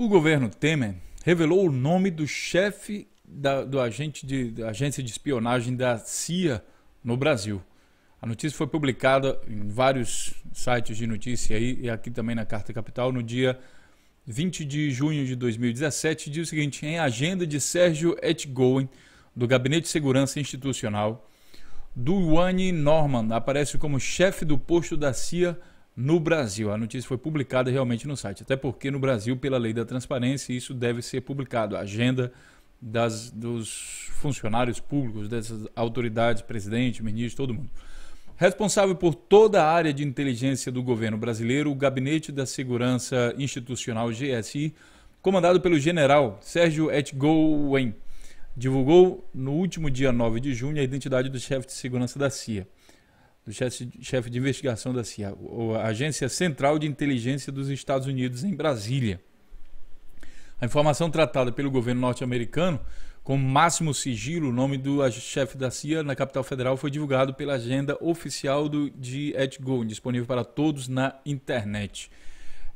O governo Temer revelou o nome do chefe da, do agente de, da agência de espionagem da CIA no Brasil. A notícia foi publicada em vários sites de notícia aí, e aqui também na Carta Capital no dia 20 de junho de 2017. Diz o seguinte: em agenda de Sérgio Etgoen, do Gabinete de Segurança Institucional, Duane Norman aparece como chefe do posto da CIA no Brasil. A notícia foi publicada realmente no site, até porque no Brasil, pela lei da transparência, isso deve ser publicado. A agenda das, dos funcionários públicos, dessas autoridades, presidente, ministro, todo mundo. Responsável por toda a área de inteligência do governo brasileiro, o Gabinete da Segurança Institucional GSI, comandado pelo general Sérgio Etgouen, divulgou no último dia 9 de junho a identidade do chefe de segurança da CIA do chefe de investigação da CIA, a Agência Central de Inteligência dos Estados Unidos em Brasília. A informação tratada pelo governo norte-americano com máximo sigilo, o nome do chefe da CIA na capital federal foi divulgado pela agenda oficial do, de Etgo, disponível para todos na internet.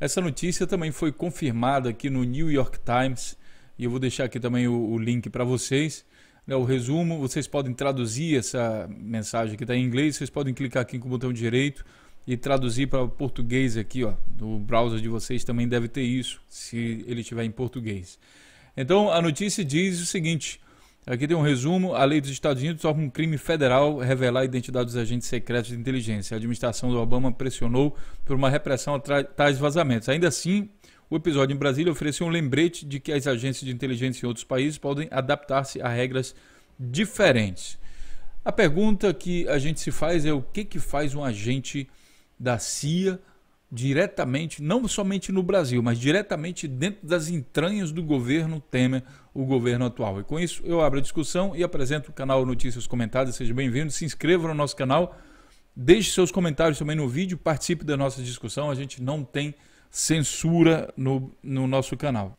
Essa notícia também foi confirmada aqui no New York Times, e eu vou deixar aqui também o, o link para vocês né, o resumo. Vocês podem traduzir essa mensagem que está em inglês, vocês podem clicar aqui com o botão direito e traduzir para português aqui, ó. No browser de vocês também deve ter isso, se ele tiver em português. Então, a notícia diz o seguinte: aqui tem um resumo. A lei dos Estados Unidos torna um crime federal revelar a identidade dos agentes secretos de inteligência. A administração do Obama pressionou por uma repressão a tais vazamentos. Ainda assim, o episódio em Brasília ofereceu um lembrete de que as agências de inteligência em outros países podem adaptar-se a regras diferentes. A pergunta que a gente se faz é o que, que faz um agente da CIA diretamente, não somente no Brasil, mas diretamente dentro das entranhas do governo Temer, o governo atual. E com isso eu abro a discussão e apresento o canal Notícias Comentadas. Seja bem-vindo, se inscreva no nosso canal, deixe seus comentários também no vídeo, participe da nossa discussão. A gente não tem censura no, no nosso canal.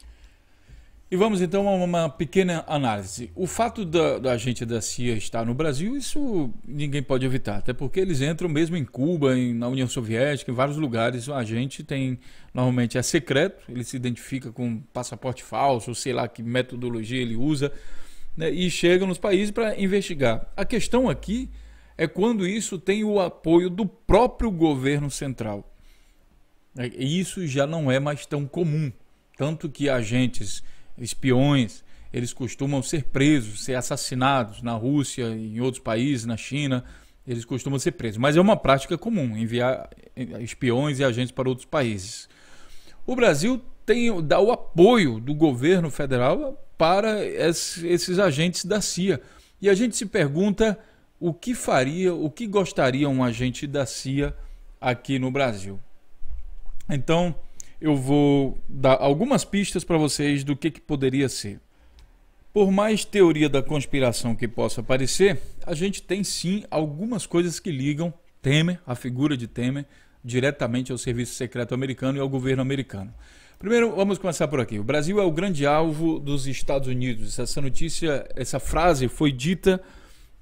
E vamos então a uma pequena análise. O fato da, da gente da CIA estar no Brasil, isso ninguém pode evitar, até porque eles entram mesmo em Cuba, em, na União Soviética, em vários lugares. A gente tem, normalmente é secreto, ele se identifica com passaporte falso, sei lá que metodologia ele usa, né, e chegam nos países para investigar. A questão aqui é quando isso tem o apoio do próprio governo central. É, isso já não é mais tão comum. Tanto que agentes, espiões, eles costumam ser presos, ser assassinados na Rússia, em outros países, na China. Eles costumam ser presos. Mas é uma prática comum enviar eh, espiões e agentes para outros países. O Brasil tem, dá o apoio do governo federal para esses agentes da CIA. E a gente se pergunta o que faria, o que gostaria um agente da CIA aqui no Brasil. Então, eu vou dar algumas pistas para vocês do que, que poderia ser. Por mais teoria da conspiração que possa parecer, a gente tem sim algumas coisas que ligam Temer, a figura de Temer, diretamente ao serviço secreto americano e ao governo americano. Primeiro, vamos começar por aqui. O Brasil é o grande alvo dos Estados Unidos. Essa notícia, essa frase foi dita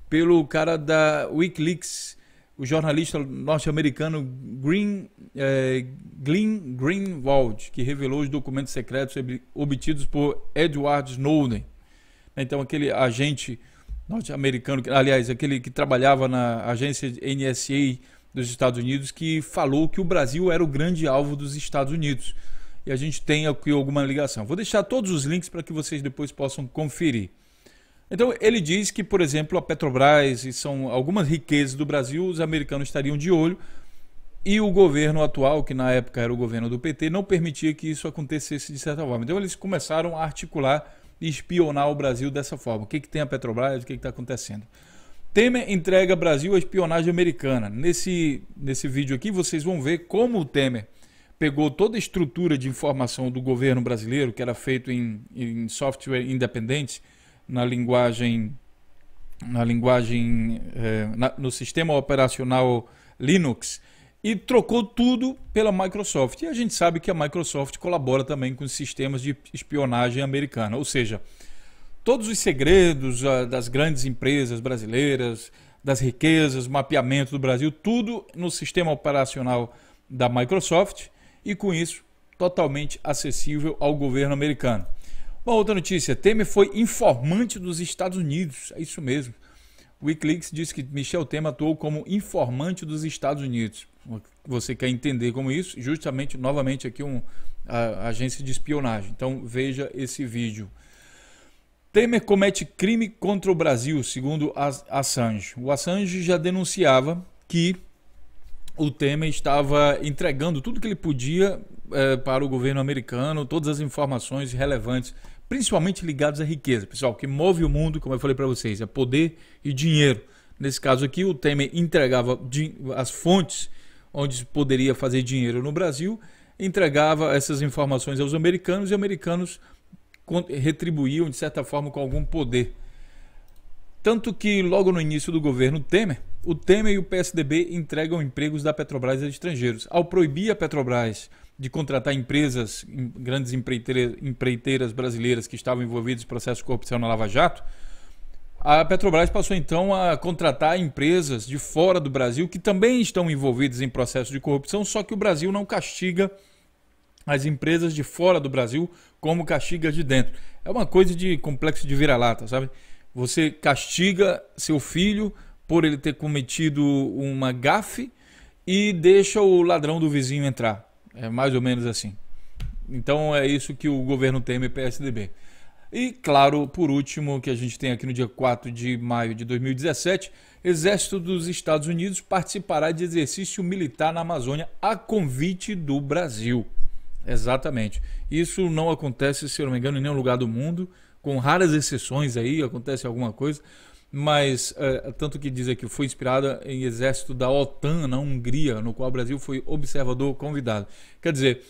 pelo cara da Wikileaks, o jornalista norte-americano Green, é, Glenn Greenwald, que revelou os documentos secretos obtidos por Edward Snowden. Então, aquele agente norte-americano, aliás, aquele que trabalhava na agência NSA dos Estados Unidos, que falou que o Brasil era o grande alvo dos Estados Unidos. E a gente tem aqui alguma ligação. Vou deixar todos os links para que vocês depois possam conferir. Então, ele diz que, por exemplo, a Petrobras e são algumas riquezas do Brasil, os americanos estariam de olho e o governo atual, que na época era o governo do PT, não permitia que isso acontecesse de certa forma. Então, eles começaram a articular e espionar o Brasil dessa forma. O que, que tem a Petrobras? O que está acontecendo? Temer entrega Brasil à espionagem americana. Nesse, nesse vídeo aqui, vocês vão ver como o Temer pegou toda a estrutura de informação do governo brasileiro, que era feito em, em software independente, na linguagem, na linguagem é, na, no sistema operacional Linux e trocou tudo pela Microsoft. E a gente sabe que a Microsoft colabora também com os sistemas de espionagem americana, ou seja, todos os segredos ah, das grandes empresas brasileiras, das riquezas, mapeamento do Brasil, tudo no sistema operacional da Microsoft e com isso totalmente acessível ao governo americano. Bom, outra notícia. Temer foi informante dos Estados Unidos. É isso mesmo. O Wikileaks diz que Michel Temer atuou como informante dos Estados Unidos. Você quer entender como isso? Justamente, novamente, aqui um, a, agência de espionagem. Então, veja esse vídeo. Temer comete crime contra o Brasil, segundo Assange. O Assange já denunciava que o Temer estava entregando tudo que ele podia é, para o governo americano todas as informações relevantes, principalmente ligadas à riqueza. Pessoal, o que move o mundo, como eu falei para vocês, é poder e dinheiro. Nesse caso aqui, o Temer entregava as fontes onde poderia fazer dinheiro no Brasil, entregava essas informações aos americanos e americanos retribuíam, de certa forma, com algum poder. Tanto que, logo no início do governo Temer, o Temer e o PSDB entregam empregos da Petrobras a estrangeiros. Ao proibir a Petrobras de contratar empresas, grandes empreiteiras, brasileiras que estavam envolvidas em processo de corrupção na Lava Jato, a Petrobras passou então a contratar empresas de fora do Brasil que também estão envolvidas em processo de corrupção, só que o Brasil não castiga as empresas de fora do Brasil como castiga as de dentro. É uma coisa de complexo de vira-lata, sabe? Você castiga seu filho por ele ter cometido uma gafe e deixa o ladrão do vizinho entrar. É mais ou menos assim. Então é isso que o governo teme PSDB. E claro, por último, que a gente tem aqui no dia 4 de maio de 2017, Exército dos Estados Unidos participará de exercício militar na Amazônia a convite do Brasil. Exatamente. Isso não acontece, se eu não me engano, em nenhum lugar do mundo, com raras exceções aí, acontece alguma coisa mas é, tanto que dizem que foi inspirada em exército da OTAN na Hungria, no qual o Brasil foi observador convidado. Quer dizer,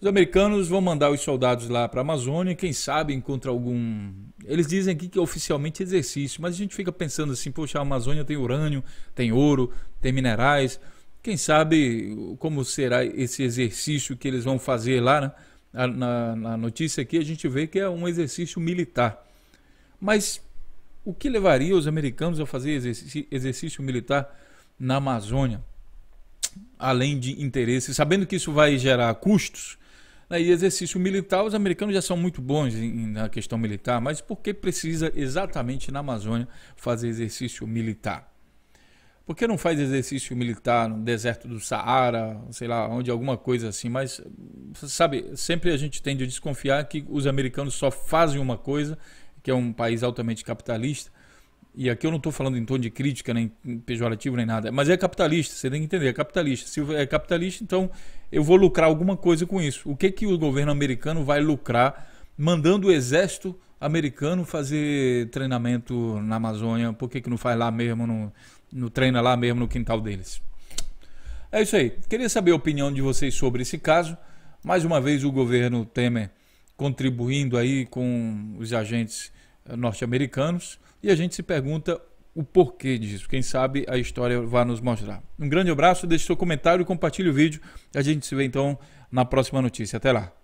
os americanos vão mandar os soldados lá para a Amazônia, quem sabe encontra algum. Eles dizem aqui que é oficialmente exercício, mas a gente fica pensando assim: poxa, a Amazônia tem urânio, tem ouro, tem minerais. Quem sabe como será esse exercício que eles vão fazer lá, né? na, na, na notícia aqui a gente vê que é um exercício militar. Mas o que levaria os americanos a fazer exercício militar na Amazônia, além de interesse, sabendo que isso vai gerar custos? Né, e exercício militar, os americanos já são muito bons em, na questão militar, mas por que precisa exatamente na Amazônia fazer exercício militar? Por que não faz exercício militar no deserto do Saara, sei lá, onde alguma coisa assim? Mas, sabe, sempre a gente tende a desconfiar que os americanos só fazem uma coisa que é um país altamente capitalista, e aqui eu não estou falando em tom de crítica, nem pejorativo, nem nada, mas é capitalista, você tem que entender, é capitalista. Se é capitalista, então eu vou lucrar alguma coisa com isso. O que, que o governo americano vai lucrar mandando o exército americano fazer treinamento na Amazônia? Por que, que não faz lá mesmo, no, no treina lá mesmo no quintal deles? É isso aí. Queria saber a opinião de vocês sobre esse caso. Mais uma vez, o governo Temer contribuindo aí com os agentes eh, norte-americanos. E a gente se pergunta o porquê disso. Quem sabe a história vai nos mostrar. Um grande abraço, deixe seu comentário, e compartilhe o vídeo. A gente se vê então na próxima notícia. Até lá.